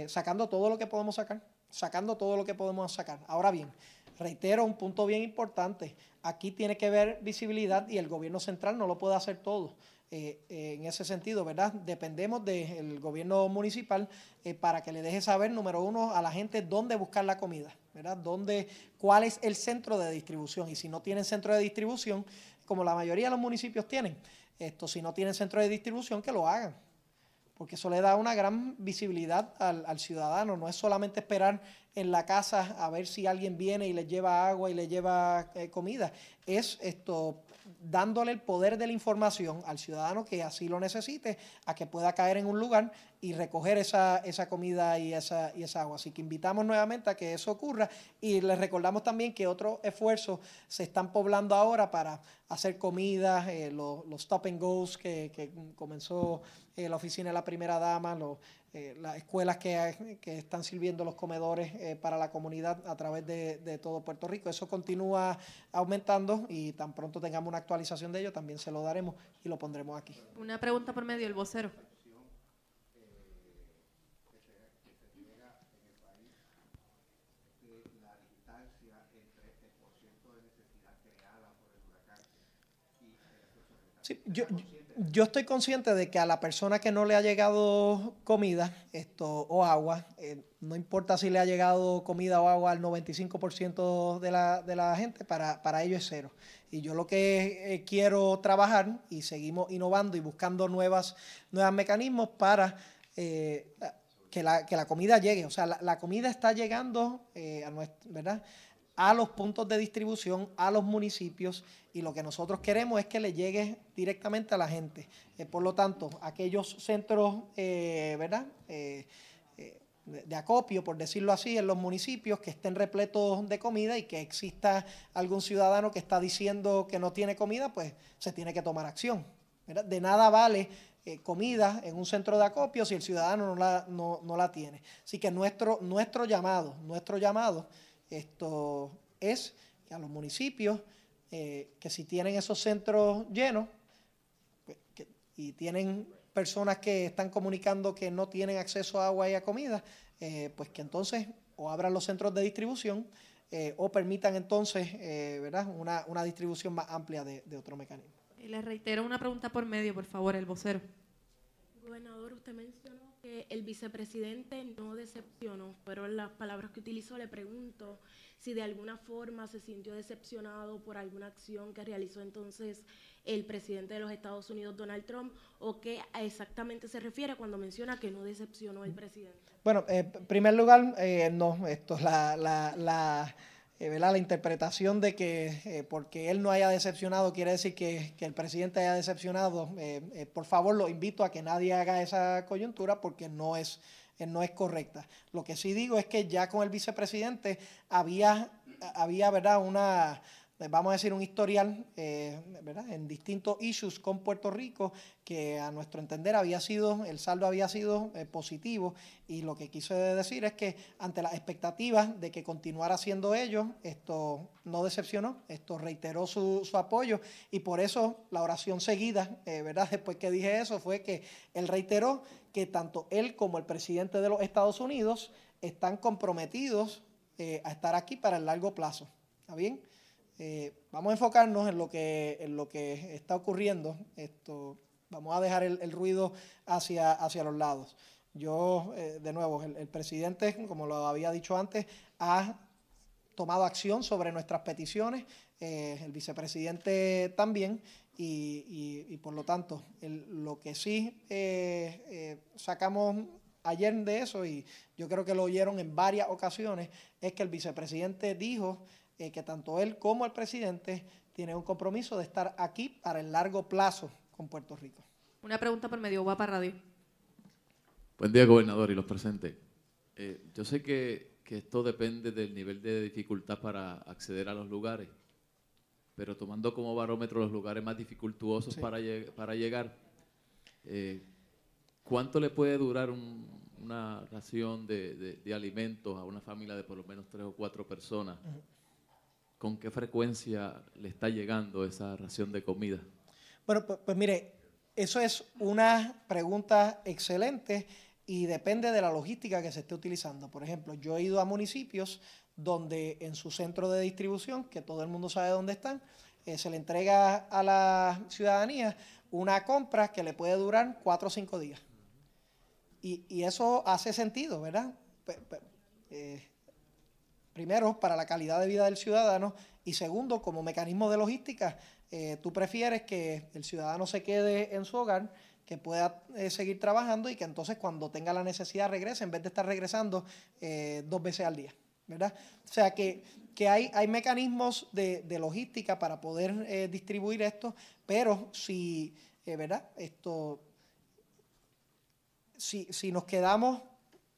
sacando todo lo que podemos sacar, sacando todo lo que podemos sacar. Ahora bien, reitero un punto bien importante, aquí tiene que haber visibilidad y el gobierno central no lo puede hacer todo. Eh, eh, en ese sentido, ¿verdad? Dependemos del gobierno municipal eh, para que le deje saber, número uno, a la gente dónde buscar la comida, ¿verdad? Dónde, ¿Cuál es el centro de distribución? Y si no tienen centro de distribución, como la mayoría de los municipios tienen, esto, si no tienen centro de distribución, que lo hagan porque eso le da una gran visibilidad al, ciudadano. No es solamente esperar en la casa a ver si alguien viene y le lleva agua y le lleva eh, comida. Es esto dándole el poder de la información al ciudadano que así lo necesite, a que pueda caer en un lugar y recoger esa, comida y esa, y esa agua. Así que invitamos nuevamente a que eso ocurra y les recordamos también que otros esfuerzos se están poblando ahora para hacer comida, eh, los, los, stop and goes que, comenzó eh, la oficina de la primera dama, los eh, las escuelas que, están sirviendo los comedores eh, para la comunidad a través de, todo Puerto Rico. Eso continúa aumentando y tan pronto tengamos una actualización de ello también se lo daremos y lo pondremos aquí. Una pregunta por medio, el vocero. Sí, yo yo estoy consciente de que a la persona que no le ha llegado comida esto, o agua, eh, no importa si le ha llegado comida o agua al 95% de la, gente, para, para ello es cero. Y yo lo que eh, quiero trabajar y seguimos innovando y buscando nuevas, nuevos mecanismos para eh, que, la, comida llegue. O sea, la, comida está llegando a nuestra ¿verdad? a los puntos de distribución, a los municipios, y lo que nosotros queremos es que le llegue directamente a la gente. Eh, por lo tanto, aquellos centros, eh, ¿verdad? Eh, de acopio, por decirlo así, en los municipios que estén repletos de comida y que exista algún ciudadano que está diciendo que no tiene comida, pues se tiene que tomar acción. De nada vale comida en un centro de acopio si el ciudadano no la, tiene. Así que nuestro, nuestro llamado, nuestro llamado esto es a los municipios eh, que si tienen esos centros llenos pues, y tienen personas que están comunicando que no tienen acceso a agua y a comida, eh, pues que entonces o abran los centros de distribución eh, o permitan entonces ¿verdad? Una, distribución más amplia de, otro mecanismo. Y le reitero una pregunta por medio, por favor, el vocero. Gobernador, usted menciona el vicepresidente no decepcionó, pero las palabras que utilizó. Le pregunto si de alguna forma se sintió decepcionado por alguna acción que realizó entonces el presidente de los Estados Unidos, Donald Trump, o qué exactamente se refiere cuando menciona que no decepcionó el presidente. Bueno, en eh, primer lugar, eh, no, esto, la, la, la eh, La interpretación de que eh, porque él no haya decepcionado quiere decir que, el presidente haya decepcionado. Eh, por favor, lo invito a que nadie haga esa coyuntura porque no es no es correcta. Lo que sí digo es que ya con el vicepresidente había, había ¿verdad? Una, eh, vamos a decir un historial eh, en distintos issues con Puerto Rico que a nuestro entender había sido, el saldo había sido eh, positivo y lo que quise decir es que ante las expectativas de que continuara siendo ello, esto no decepcionó, esto reiteró su, apoyo y por eso la oración seguida, ¿verdad? [laughs] después que dije eso, fue que él reiteró que tanto él como el presidente de los Estados Unidos están comprometidos a estar aquí para el largo plazo. ¿Está bien? Eh, vamos a enfocarnos en lo que, lo que está ocurriendo. Esto, vamos a dejar el, ruido hacia, hacia los lados. Yo, eh, de nuevo, el, presidente, como lo había dicho antes, ha tomado acción sobre nuestras peticiones, eh, el vicepresidente también, y, por lo tanto, lo que sí sacamos ayer de eso, y yo creo que lo oyeron en varias ocasiones, es que el vicepresidente dijo eh, que tanto él como el presidente tienen un compromiso de estar aquí para el largo plazo con Puerto Rico. Una pregunta por medio va para Radio. Buen día, gobernador, y los presentes. Eh, yo sé que, esto depende del nivel de dificultad para acceder a los lugares, pero tomando como barómetro los lugares más dificultuosos para, llegar, eh, ¿cuánto le puede durar una ración de, alimentos a una familia de por lo menos tres o cuatro personas? con qué frecuencia le está llegando esa ración de comida? Bueno, pues, mire, eso es una pregunta excelente y depende de la logística que se esté utilizando. Por ejemplo, yo he ido a municipios donde en su centro de distribución, que todo el mundo sabe dónde están, eh, se le entrega a la ciudadanía una compra que le puede durar cuatro o cinco días. Y, eso hace sentido, ¿verdad? Eh, primero, para la calidad de vida del ciudadano y segundo, como mecanismo de logística, eh, tú prefieres que el ciudadano se quede en su hogar, que pueda eh, seguir trabajando y que entonces cuando tenga la necesidad regrese en vez de estar regresando eh, dos veces al día. ¿verdad? O sea que, que hay, hay mecanismos de, logística para poder distribuir esto, pero si, ¿verdad? Esto, si nos quedamos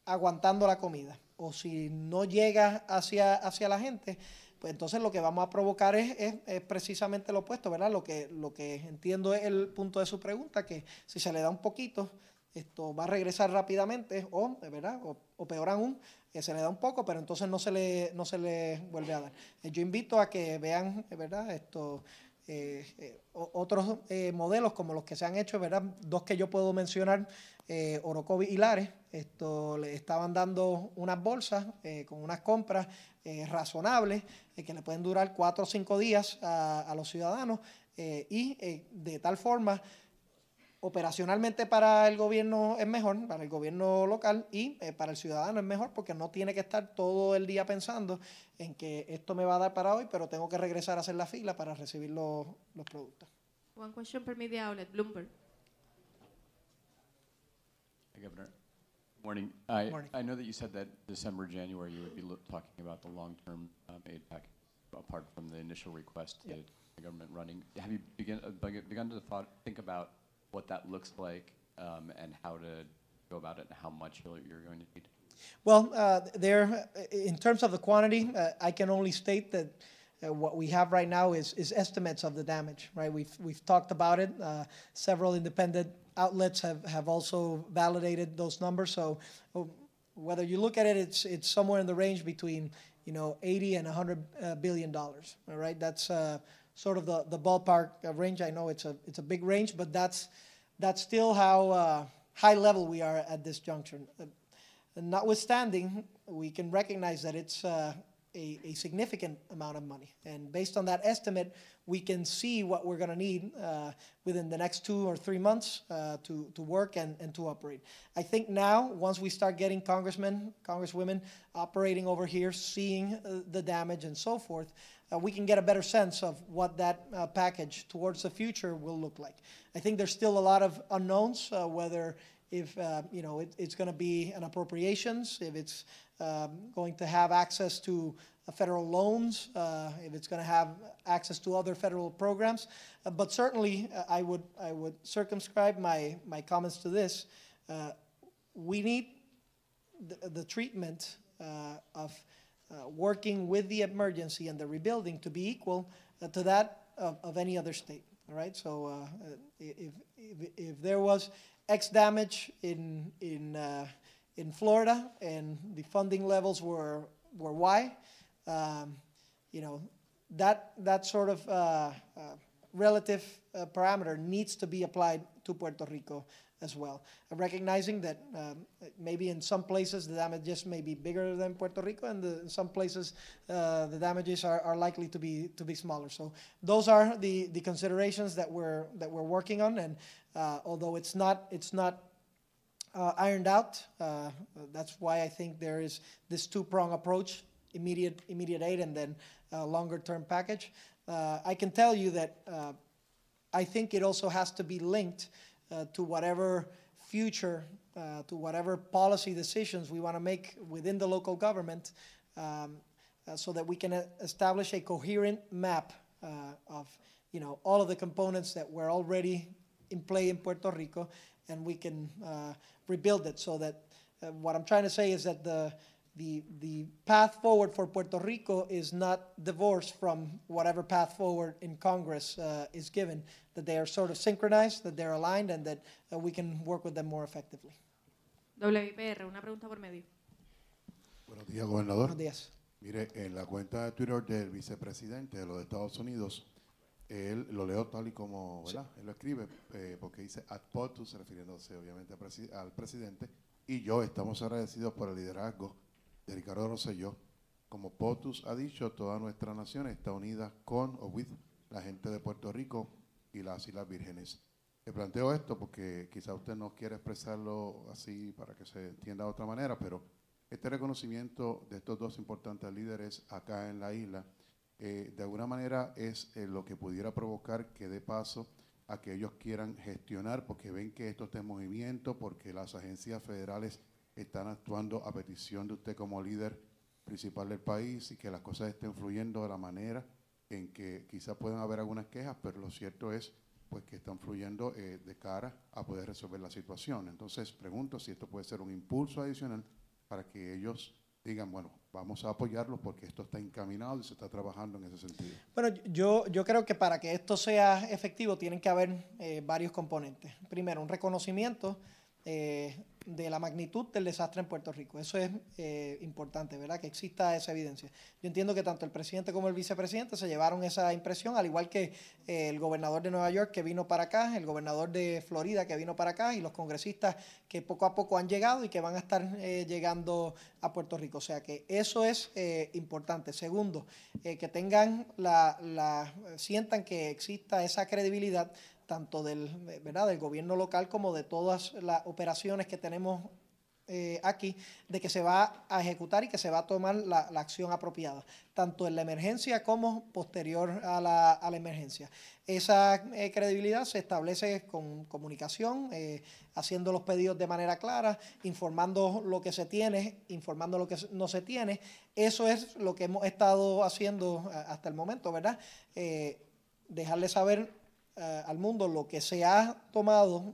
aguantando la comida, o si no llega hacia, hacia la gente, pues entonces lo que vamos a provocar es, precisamente lo opuesto, ¿verdad? Lo que, lo que entiendo es el punto de su pregunta, que si se le da un poquito, esto va a regresar rápidamente, o, ¿verdad? O, peor aún, que se le da un poco, pero entonces no se le, no se le vuelve a dar. Eh, yo invito a que vean, ¿verdad? Esto, eh, eh, otros eh, modelos como los que se han hecho, ¿verdad? Dos que yo puedo mencionar, Orocovi y Lares, esto, le estaban dando unas bolsas con unas compras razonables que le pueden durar cuatro o cinco días a, a los ciudadanos y de tal forma operacionalmente para el gobierno es mejor, para el gobierno local y eh, para el ciudadano es mejor porque no tiene que estar todo el día pensando en que esto me va a dar para hoy, pero tengo que regresar a hacer la fila para recibir los, los productos. One question per media outlet, Bloomberg. Governor. Good morning. I, morning. I know that you said that December, January, you would be talking about the long-term uh, aid package, apart from the initial request that the government running. Have you uh, begun to think about what that looks like um, and how to go about it and how much you're going to need? Well, uh, there, in terms of the quantity, uh, I can only state that uh, what we have right now is, is estimates of the damage, right? We've, we've talked about it. Uh, several independent outlets have, have also validated those numbers. So oh, whether you look at it, it's, it's somewhere in the range between, you know, 80 and 100 uh, billion dollars, all right? That's uh, sort of the, the ballpark range. I know it's a, it's a big range, but that's, that's still how uh, high level we are at this juncture. Uh, notwithstanding, we can recognize that it's uh, a, a, significant amount of money. And based on that estimate, we can see what we're going to need uh, within the next two or three months uh, to, to work and, and to operate. I think now, once we start getting congressmen, congresswomen operating over here, seeing the damage and so forth, uh, we can get a better sense of what that uh, package towards the future will look like. I think there's still a lot of unknowns, uh, whether if uh, you know it, it's going to be an appropriations, if it's um, going to have access to uh, federal loans, uh, if it's going to have access to other federal programs. but certainly, I would I would circumscribe my my comments to this. we need the treatment of uh, working with the emergency and the rebuilding to be equal uh, to that of, of, any other state. All right. So uh, uh, if, if, if there was X damage in in in Florida and the funding levels were were Y, um, you know that that sort of relative parameter needs to be applied to Puerto Rico as well. Recognizing that um, maybe in some places the damages may be bigger than Puerto Rico, and the, in some places uh, the damages are, are likely to be to be smaller. So those are the, the considerations that we're that we're working on. And uh, although it's not it's not uh, ironed out, uh, that's why I think there is this two prong approach: immediate immediate aid and then uh, longer term package. Uh, I can tell you that. I think it also has to be linked uh, to whatever future, uh, to whatever policy decisions we want to make within the local government um, uh, so that we can uh, establish a coherent map uh, of you know, all of the components that were already in play in Puerto Rico and we can rebuild it so that what I'm trying to say is that the the, the path forward for Puerto Rico is not divorced from whatever path forward in Congress uh, is given, that they are sort of synchronized, that they're aligned, and that uh, we can work with them more effectively. WIPR, una pregunta por medio. Buenos días, gobernador. Buenos días. Mire, en la cuenta de Twitter del vicepresidente de los Estados Unidos, él lo leo tal y como, ¿verdad? Él lo escribe, eh, porque dice ad potus, refiriéndose obviamente al presidente, y yo estamos agradecidos por el liderazgo de Ricardo Rosselló. Como POTUS ha dicho, toda nuestra nación está unida con o with la gente de Puerto Rico y las Islas Vírgenes. Le planteo esto porque quizá usted no quiera expresarlo así para que se entienda de otra manera, pero este reconocimiento de estos dos importantes líderes acá en la isla, eh, de alguna manera es eh, lo que pudiera provocar que dé paso a que ellos quieran gestionar, porque ven que esto está en movimiento, porque las agencias federales están actuando a petición de usted como líder principal del país y que las cosas estén fluyendo de la manera en que quizás puedan haber algunas quejas, pero lo cierto es pues que están fluyendo eh, de cara a poder resolver la situación. Entonces, pregunto si esto puede ser un impulso adicional para que ellos digan, bueno, vamos a apoyarlos porque esto está encaminado y se está trabajando en ese sentido. Bueno, yo, yo creo que para que esto sea efectivo tienen que haber eh, varios componentes. Primero, un reconocimiento eh, de la magnitud del desastre en Puerto Rico. Eso es eh, importante, ¿verdad? Que exista esa evidencia. Yo entiendo que tanto el presidente como el vicepresidente se llevaron esa impresión, al igual que eh, el gobernador de Nueva York que vino para acá, el gobernador de Florida que vino para acá y los congresistas que poco a poco han llegado y que van a estar eh, llegando a Puerto Rico. O sea que eso es importante. Segundo, que tengan la, la, sientan que exista esa credibilidad tanto del, ¿verdad? del gobierno local como de todas las operaciones que tenemos eh, aquí, de que se va a ejecutar y que se va a tomar la, acción apropiada, tanto en la emergencia como posterior a la, emergencia. Esa eh, credibilidad se establece con comunicación, eh, haciendo los pedidos de manera clara, informando lo que se tiene, informando lo que no se tiene. Eso es lo que hemos estado haciendo hasta el momento, ¿verdad? dejarle saber eh, al mundo lo que se ha tomado,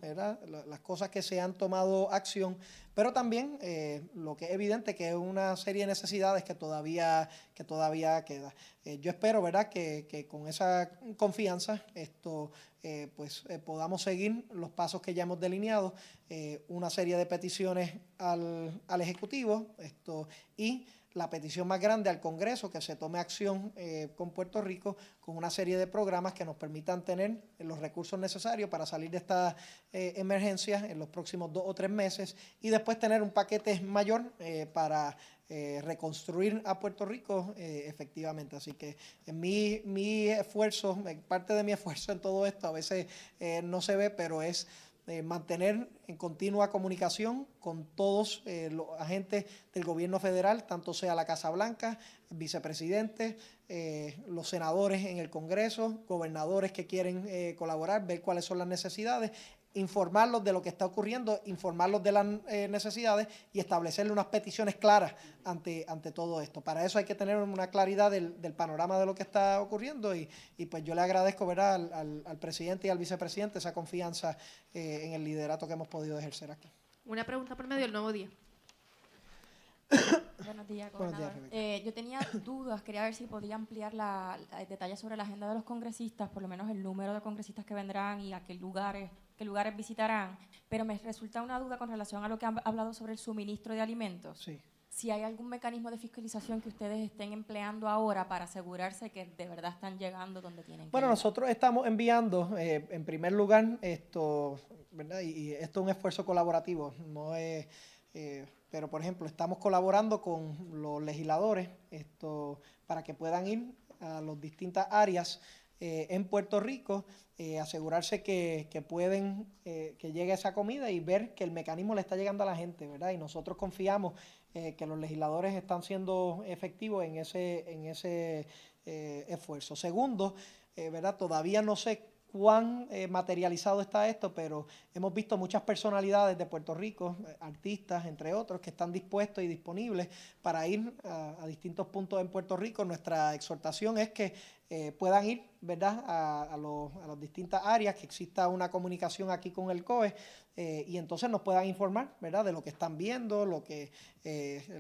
las cosas que se han tomado acción, pero también eh, lo que es evidente que es una serie de necesidades que todavía, que todavía queda. Eh, yo espero ¿verdad? Que, que, con esa confianza esto, eh, pues eh, podamos seguir los pasos que ya hemos delineado, eh, una serie de peticiones al, Ejecutivo esto, y la petición más grande al Congreso que se tome acción con Puerto Rico con una serie de programas que nos permitan tener los recursos necesarios para salir de esta emergencia en los próximos dos o tres meses y después tener un paquete mayor para eh, reconstruir a Puerto Rico eh, efectivamente. Así que eh, mi, esfuerzo, parte de mi esfuerzo en todo esto a veces no se ve, pero es mantener en continua comunicación con todos los agentes del gobierno federal, tanto sea la Casa Blanca, vicepresidente, los senadores en el Congreso, gobernadores que quieren colaborar, ver cuáles son las necesidades informarlos de lo que está ocurriendo, informarlos de las eh, necesidades y establecerle unas peticiones claras ante, ante todo esto. Para eso hay que tener una claridad del, panorama de lo que está ocurriendo y, pues yo le agradezco ver Al, presidente y al vicepresidente esa confianza eh, en el liderato que hemos podido ejercer aquí. Una pregunta por medio del nuevo día. [coughs] Buenos días, gobernador. Eh, yo tenía [coughs] dudas, quería ver si podía ampliar la, detalle detalles sobre la agenda de los congresistas, por lo menos el número de congresistas que vendrán y a qué lugares qué lugares visitarán, pero me resulta una duda con relación a lo que han hablado sobre el suministro de alimentos. Sí. Si hay algún mecanismo de fiscalización que ustedes estén empleando ahora para asegurarse que de verdad están llegando donde tienen que Bueno, nosotros estamos enviando, eh, en primer lugar, esto, ¿verdad? Y, esto es un esfuerzo colaborativo, no es. Eh, pero, por ejemplo, estamos colaborando con los legisladores esto, para que puedan ir a las distintas áreas eh, en Puerto Rico, eh, asegurarse que, pueden, eh, que llegue esa comida y ver que el mecanismo le está llegando a la gente, ¿verdad? Y nosotros confiamos que los legisladores están siendo efectivos en ese, en ese esfuerzo. Segundo, ¿verdad? Todavía no sé cuán eh, materializado está esto, pero hemos visto muchas personalidades de Puerto Rico, eh, artistas, entre otros, que están dispuestos y disponibles para ir a, distintos puntos en Puerto Rico. Nuestra exhortación es que eh, puedan ir ¿verdad? A, las distintas áreas, que exista una comunicación aquí con el COE y entonces nos puedan informar ¿verdad? de lo que están viendo, lo que,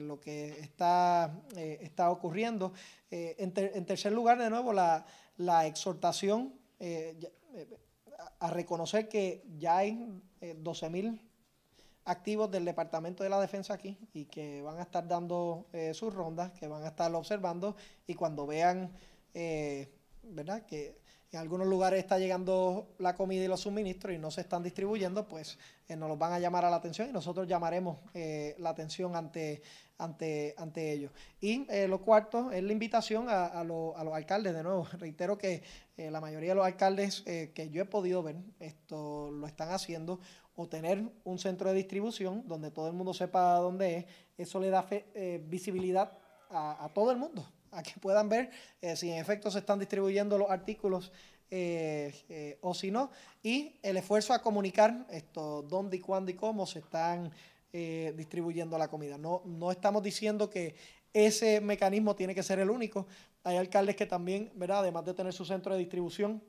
lo que está, está ocurriendo. En, tercer lugar, de nuevo, la exhortación eh, eh a reconocer que ya hay 12.000 eh, activos del Departamento de la Defensa aquí y que van a estar dando eh, sus rondas, que van a estar observando y cuando vean, ¿verdad? Que en algunos lugares está llegando la comida y los suministros y no se están distribuyendo, pues eh, nos los van a llamar a la atención y nosotros llamaremos eh, la atención ante, ante, ante ellos. Y eh, lo cuarto es la invitación a, a, a, los alcaldes. De nuevo, [laughs] reitero que la mayoría de los alcaldes que yo he podido ver esto lo están haciendo o tener un centro de distribución donde todo el mundo sepa dónde es, eso le da visibilidad a, a todo el mundo a que puedan ver eh, si en efecto se están distribuyendo los artículos eh, eh, o si no, y el esfuerzo a comunicar esto, dónde y cuándo y cómo se están distribuyendo la comida. No, no estamos diciendo que ese mecanismo tiene que ser el único. Hay alcaldes que también, ¿verdad? además de tener su centro de distribución,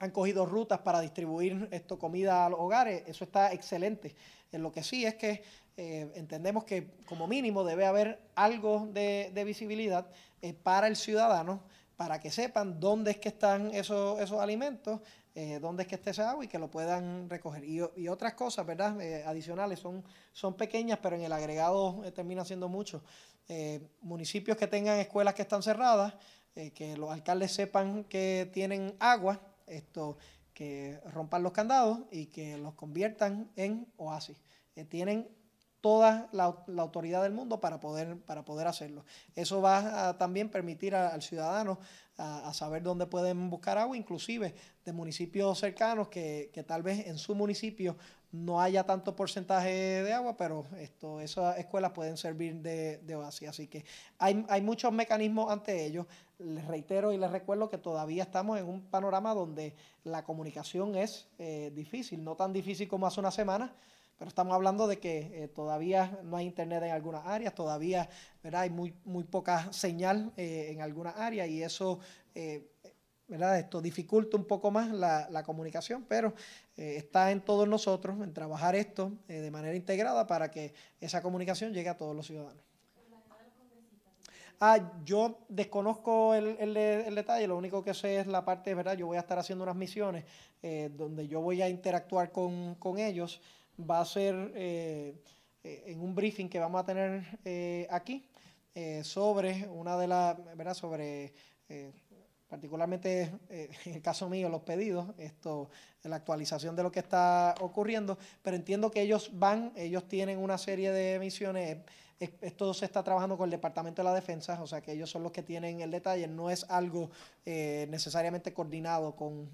han cogido rutas para distribuir esto, comida a los hogares. Eso está excelente. Eh, lo que sí es que eh, entendemos que como mínimo debe haber algo de, visibilidad eh, para el ciudadano, para que sepan dónde es que están esos, esos alimentos, dónde es que está esa agua y que lo puedan recoger. Y, otras cosas, ¿verdad? adicionales, son, son pequeñas, pero en el agregado termina siendo mucho. municipios que tengan escuelas que están cerradas, que los alcaldes sepan que tienen agua esto, que rompan los candados y que los conviertan en oasis. Eh, tienen toda la, autoridad del mundo para poder, para poder hacerlo. Eso va a también permitir al ciudadano a, saber dónde pueden buscar agua, inclusive de municipios cercanos que tal vez en su municipio no haya tanto porcentaje de agua, pero esto, esas escuelas pueden servir de, oasis. Así que hay, muchos mecanismos ante ellos. Les reitero y les recuerdo que todavía estamos en un panorama donde la comunicación es eh, difícil, no tan difícil como hace una semana, pero estamos hablando de que eh, todavía no hay internet en algunas áreas, todavía hay muy, muy poca señal eh, en algunas áreas y eso esto dificulta un poco más la, la comunicación, pero eh, está en todos nosotros en trabajar esto eh, de manera integrada para que esa comunicación llegue a todos los ciudadanos. Ah, yo desconozco el, detalle, lo único que sé es la parte, ¿verdad? Yo voy a estar haciendo unas misiones eh, donde yo voy a interactuar con, con ellos. Va a ser en un briefing que vamos a tener aquí sobre una de las, ¿verdad? Sobre particularmente eh, [laughs] en el caso mío, los pedidos, esto, la actualización de lo que está ocurriendo, pero entiendo que ellos van, ellos tienen una serie de misiones, eh, esto se está trabajando con el Departamento de la Defensa, o sea que ellos son los que tienen el detalle, no es algo eh, necesariamente coordinado con,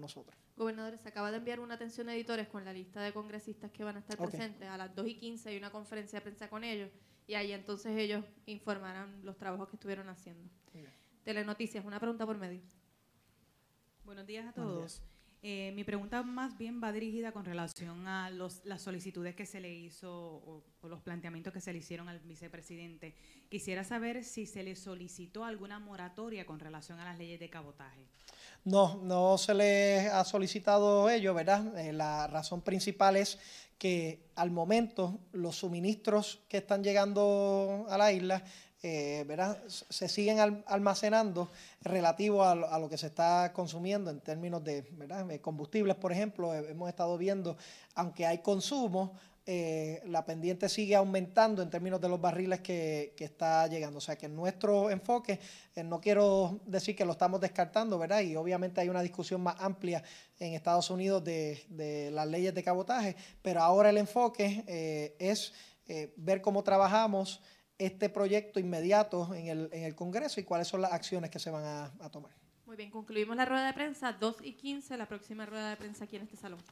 nosotros. Gobernadores, se acaba de enviar una atención a editores con la lista de congresistas que van a estar presentes. A las 2 y 15 hay una conferencia de prensa con ellos y ahí entonces ellos informarán los trabajos que estuvieron haciendo. Telenoticias, una pregunta por medio. Buenos días a todos. Eh, mi pregunta más bien va dirigida con relación a las solicitudes que se le hizo o, los planteamientos que se le hicieron al vicepresidente. Quisiera saber si se le solicitó alguna moratoria con relación a las leyes de cabotaje. No, no se le ha solicitado ello, ¿verdad? Eh, la razón principal es que al momento los suministros que están llegando a la isla eh, se siguen almacenando relativo a lo, que se está consumiendo en términos de combustibles, por ejemplo, eh, hemos estado viendo, aunque hay consumo, eh, la pendiente sigue aumentando en términos de los barriles que, está llegando. O sea que nuestro enfoque, no quiero decir que lo estamos descartando, ¿verdad? Y obviamente hay una discusión más amplia en Estados Unidos de, las leyes de cabotaje, pero ahora el enfoque es ver cómo trabajamos este proyecto inmediato en el, en el Congreso y cuáles son las acciones que se van a, a tomar. Muy bien, concluimos la rueda de prensa, 2 y 15, la próxima rueda de prensa aquí en este salón.